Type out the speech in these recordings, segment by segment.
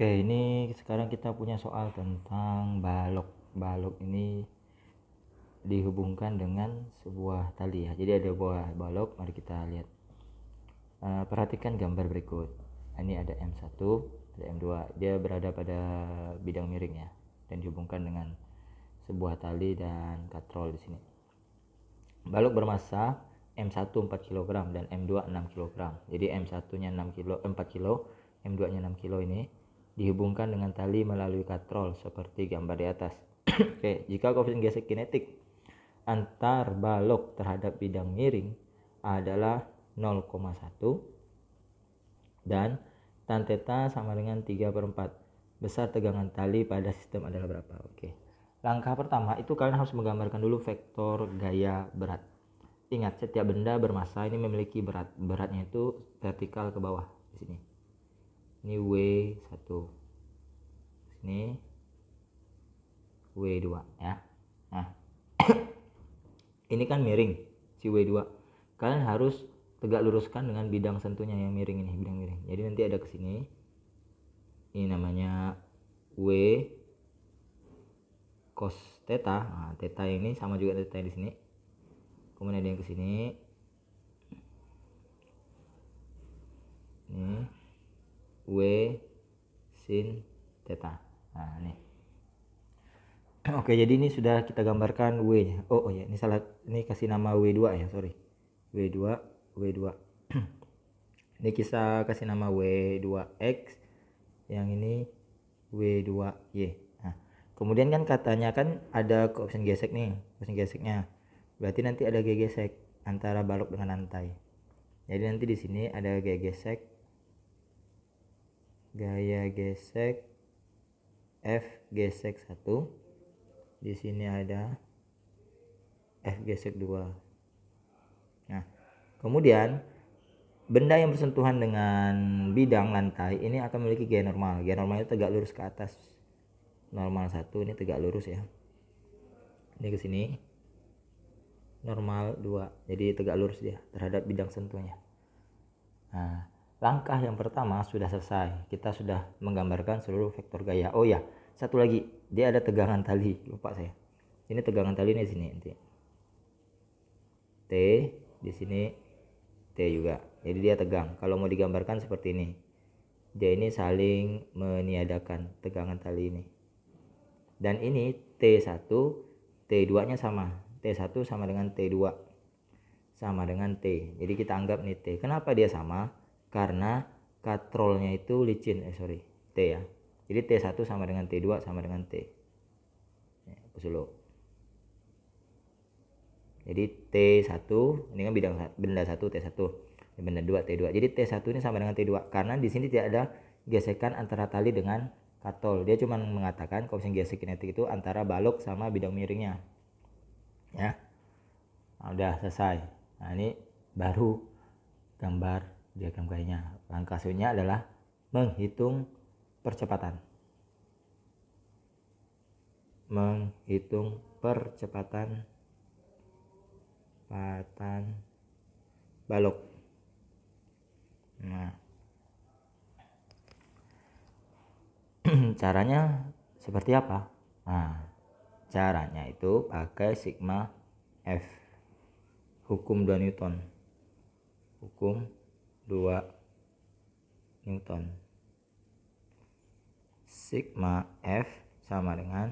Oke, ini sekarang kita punya soal tentang balok. Balok ini dihubungkan dengan sebuah tali ya. Jadi ada buah balok, mari kita lihat. Uh, perhatikan gambar berikut. Ini ada M1, ada M2. Dia berada pada bidang miring ya dan dihubungkan dengan sebuah tali dan katrol di sini. Balok bermassa M1 4 kg dan M2 6 kg. Jadi M1-nya 6 kg, 4 kg, M2-nya 6 kg ini dihubungkan dengan tali melalui katrol seperti gambar di atas. Oke, jika koefisien gesek kinetik antar balok terhadap bidang miring adalah 0,1 dan tan theta sama dengan 3 per 4 besar tegangan tali pada sistem adalah berapa oke langkah pertama itu kalian harus menggambarkan dulu vektor gaya berat ingat setiap benda bermassa ini memiliki berat beratnya itu vertikal ke bawah di sini ini W1 ini W2 ya nah ini kan miring si W2 kalian harus tegak luruskan dengan bidang sentuhnya yang miring ini bidang miring jadi nanti ada kesini. ini namanya W cos theta nah, theta ini sama juga theta di sini kemudian ada yang ke ini W sin theta nah nih oke jadi ini sudah kita gambarkan W nya oh, oh ya ini salah ini kasih nama W2 ya sorry W2 W2 ini kisah kasih nama W2X yang ini W2Y nah kemudian kan katanya kan ada koefisien gesek nih koefisien geseknya berarti nanti ada gesek antara balok dengan lantai jadi nanti di sini ada gaya gesek gaya gesek F gesek 1 di sini ada F gesek 2 nah kemudian benda yang bersentuhan dengan bidang lantai ini akan memiliki gaya normal gaya normalnya tegak lurus ke atas normal 1 ini tegak lurus ya ini ke sini normal 2 jadi tegak lurus ya terhadap bidang sentuhnya nah langkah yang pertama sudah selesai kita sudah menggambarkan seluruh vektor gaya oh ya satu lagi dia ada tegangan tali lupa saya ini tegangan tali ini sini nanti T di sini T juga jadi dia tegang kalau mau digambarkan seperti ini dia ini saling meniadakan tegangan tali ini dan ini T1 T2 nya sama T1 sama dengan T2 sama dengan T jadi kita anggap nih T kenapa dia sama karena katrolnya itu licin eh sorry T ya jadi T1 sama dengan T2 sama dengan T. Ya, Jadi T1 ini kan bidang benda 1 T1, benda 2 T2. Jadi T1 ini sama dengan T2 karena di sini tidak ada gesekan antara tali dengan katol. Dia cuma mengatakan koefisien gesek kinetik itu antara balok sama bidang miringnya. Ya. Nah, udah selesai. Nah, ini baru gambar diagram kayaknya. Langkah selanjutnya adalah menghitung percepatan. Menghitung percepatan patan balok. Nah. caranya seperti apa? Nah, caranya itu pakai sigma F. Hukum 2 Newton. Hukum 2 Newton sigma F sama dengan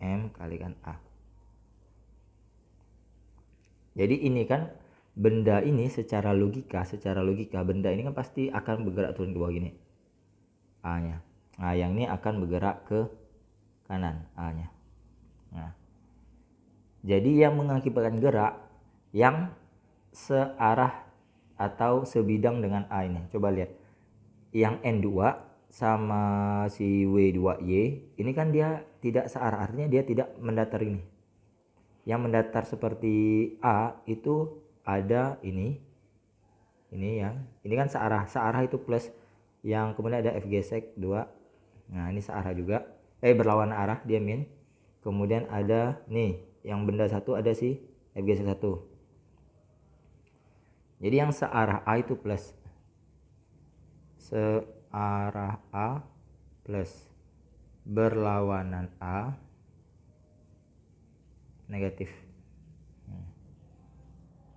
M kalikan A. Jadi ini kan benda ini secara logika, secara logika benda ini kan pasti akan bergerak turun ke bawah gini. A-nya. Nah, yang ini akan bergerak ke kanan A-nya. Nah. Jadi yang mengakibatkan gerak yang searah atau sebidang dengan A ini. Coba lihat. Yang N2 sama si W2Y ini kan dia tidak searah artinya dia tidak mendatar ini yang mendatar seperti A itu ada ini ini yang ini kan searah searah itu plus yang kemudian ada FG gesek 2 nah ini searah juga eh berlawan arah dia min kemudian ada nih yang benda satu ada si FG gesek 1 jadi yang searah A itu plus se arah A plus berlawanan A negatif hmm.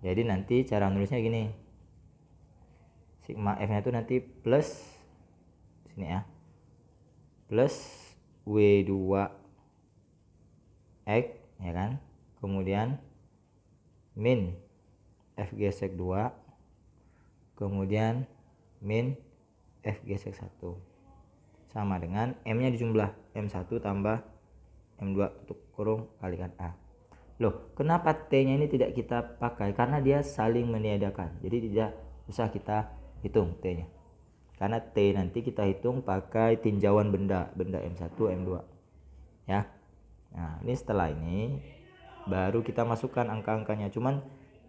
jadi nanti cara nulisnya gini sigma f nya itu nanti plus sini ya plus W2 X ya kan kemudian min F gesek 2 kemudian min f gesek 1 sama dengan m nya dijumlah m1 tambah m2 untuk kurung kalikan a loh kenapa t nya ini tidak kita pakai karena dia saling meniadakan jadi tidak usah kita hitung t nya karena t nanti kita hitung pakai tinjauan benda benda m1 m2 ya nah ini setelah ini baru kita masukkan angka-angkanya cuman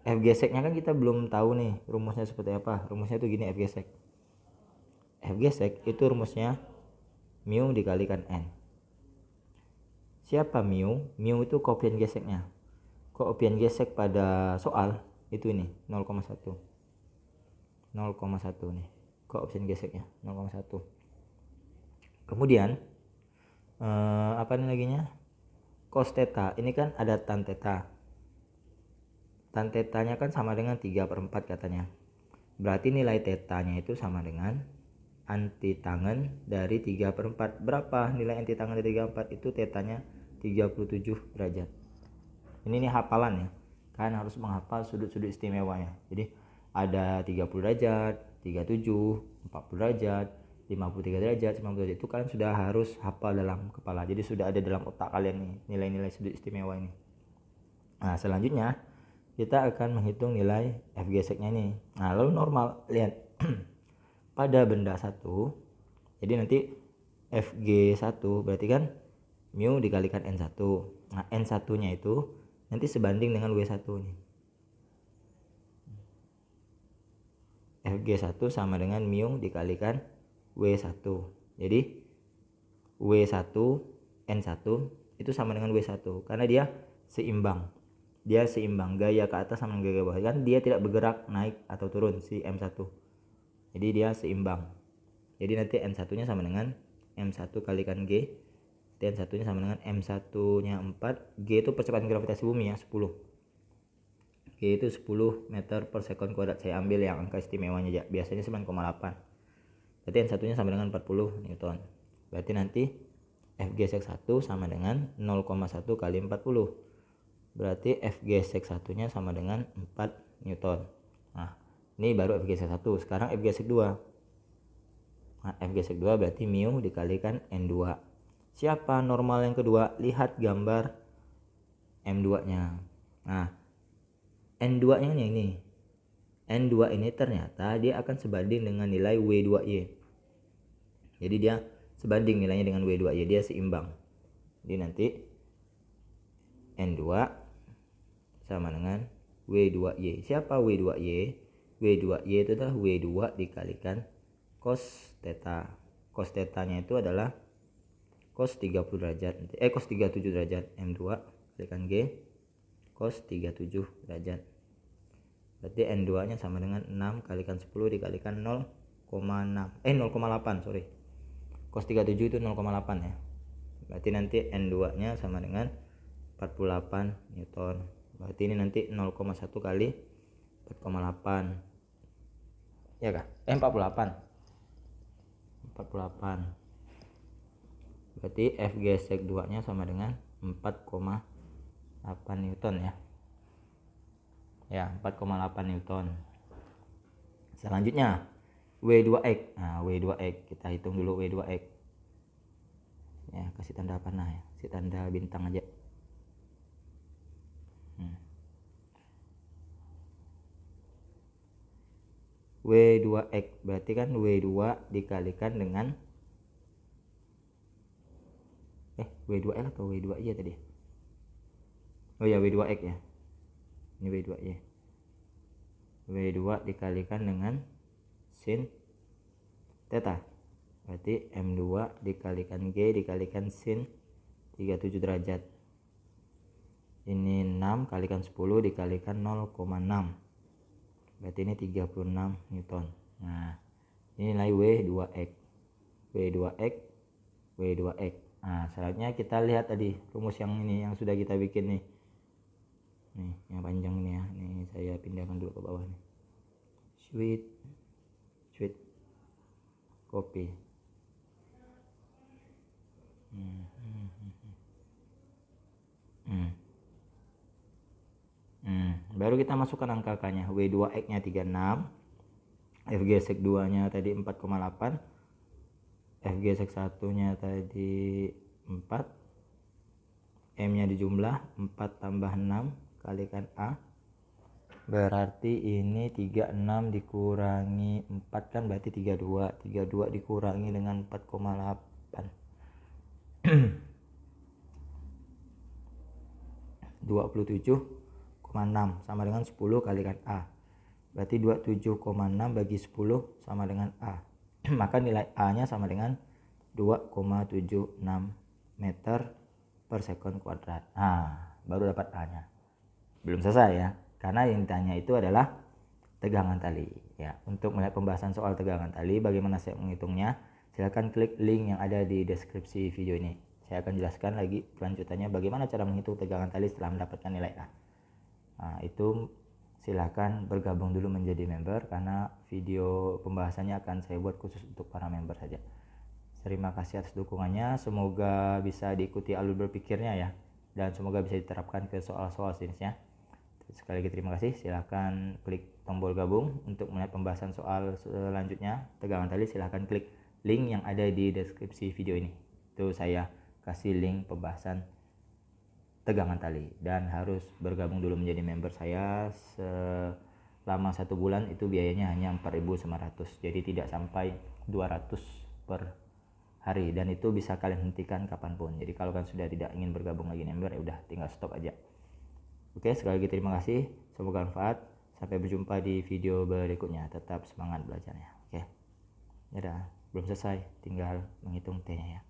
f geseknya kan kita belum tahu nih rumusnya seperti apa rumusnya tuh gini f gesek F gesek itu rumusnya mu dikalikan n. Siapa mu? Mu itu kopian geseknya. Kopian gesek pada soal itu ini 0,1. 0,1 nih. Koefisien geseknya 0,1. Kemudian eh, apa ini lagi nya? Cos theta. Ini kan ada tan theta. Tan tetanya kan sama dengan 3 per 4 katanya. Berarti nilai tetanya itu sama dengan anti tangan dari 3 per 4 berapa nilai anti tangan dari 3 4 itu tetanya 37 derajat ini nih hafalan ya kan harus menghafal sudut-sudut istimewanya jadi ada 30 derajat 37 40 derajat 53 derajat 90 derajat itu kalian sudah harus hafal dalam kepala jadi sudah ada dalam otak kalian nih nilai-nilai sudut istimewa ini nah selanjutnya kita akan menghitung nilai F e nya nih nah lalu normal lihat pada benda satu jadi nanti FG1 berarti kan mu dikalikan N1 nah N1 nya itu nanti sebanding dengan W1 nih FG1 sama dengan mu dikalikan W1 jadi W1 N1 itu sama dengan W1 karena dia seimbang dia seimbang gaya ke atas sama dengan gaya ke bawah kan dia tidak bergerak naik atau turun si M1 jadi dia seimbang jadi nanti n 1 nya sama dengan M1 kalikan G T n 1 nya sama dengan M1 nya 4 G itu percepatan gravitasi bumi ya 10 G itu 10 meter per second kuadrat saya ambil yang angka istimewanya ya. biasanya 9,8 berarti n 1 nya sama dengan 40 Newton berarti nanti sek 1 sama dengan 0,1 kali 40 berarti sek 1 nya sama dengan 4 Newton nah ini baru fgc 1. Sekarang fgc 2. Nah, fgc 2 berarti mu dikalikan N2. Siapa normal yang kedua? Lihat gambar M2-nya. Nah, N2-nya ini, ini. N2 ini ternyata dia akan sebanding dengan nilai W2Y. Jadi dia sebanding nilainya dengan W2Y, dia seimbang. Jadi nanti N2 sama dengan W2Y. Siapa W2Y? W2 Y itu adalah W2 dikalikan cos theta cos nya itu adalah cos 30 derajat eh cos 37 derajat M2 dikalikan G cos 37 derajat berarti n 2 nya sama dengan 6 kalikan 10 dikalikan 0,6 eh 0,8 sorry cos 37 itu 0,8 ya berarti nanti N2 nya sama dengan 48 Newton berarti ini nanti 0,1 kali 4,8 ya kan eh 48 48 berarti FG gesek 2 nya sama dengan 4,8 Newton ya ya 4,8 Newton selanjutnya W2X nah W2X kita hitung dulu W2X ya kasih tanda apa nah ya kasih tanda bintang aja hmm. W2X berarti kan W2 dikalikan dengan eh W2L atau W2 ya tadi ya? oh ya W2X ya ini W2 ya W2 dikalikan dengan sin theta berarti M2 dikalikan G dikalikan sin 37 derajat ini 6 kalikan 10 dikalikan 0,6 berarti ini 36 Newton nah ini nilai W2X W2X W2X nah selanjutnya kita lihat tadi rumus yang ini yang sudah kita bikin nih nih yang panjang ini ya ini saya pindahkan dulu ke bawah nih sweet sweet kopi hmm. Hmm, baru kita masukkan angka-angkanya. W2X-nya 36, FG sek 2-nya tadi 4,8, FG sek 1-nya tadi 4, M-nya dijumlah 4 tambah 6 kalikan A. Berarti ini 36 dikurangi 4 kan berarti 32. 32 dikurangi dengan 4,8. 27 sama dengan 10 kali kan A. Berarti 27,6 bagi 10 sama dengan A. Maka nilai A-nya sama dengan 2,76 meter per second kuadrat. Nah, baru dapat A-nya. Belum selesai ya, karena yang ditanya itu adalah tegangan tali. Ya, untuk melihat pembahasan soal tegangan tali, bagaimana saya menghitungnya, silakan klik link yang ada di deskripsi video ini. Saya akan jelaskan lagi kelanjutannya bagaimana cara menghitung tegangan tali setelah mendapatkan nilai A. Nah, itu silahkan bergabung dulu menjadi member karena video pembahasannya akan saya buat khusus untuk para member saja. Terima kasih atas dukungannya, semoga bisa diikuti alur berpikirnya ya dan semoga bisa diterapkan ke soal-soal jenisnya. Sekali lagi terima kasih, silahkan klik tombol gabung untuk melihat pembahasan soal selanjutnya. Tegangan tali silahkan klik link yang ada di deskripsi video ini. Itu saya kasih link pembahasan tegangan tali dan harus bergabung dulu menjadi member saya selama satu bulan itu biayanya hanya 4.500 jadi tidak sampai 200 per hari dan itu bisa kalian hentikan kapanpun jadi kalau kan sudah tidak ingin bergabung lagi member ya udah tinggal stop aja oke sekali lagi terima kasih semoga manfaat sampai berjumpa di video berikutnya tetap semangat belajarnya oke ya udah belum selesai tinggal menghitung T nya ya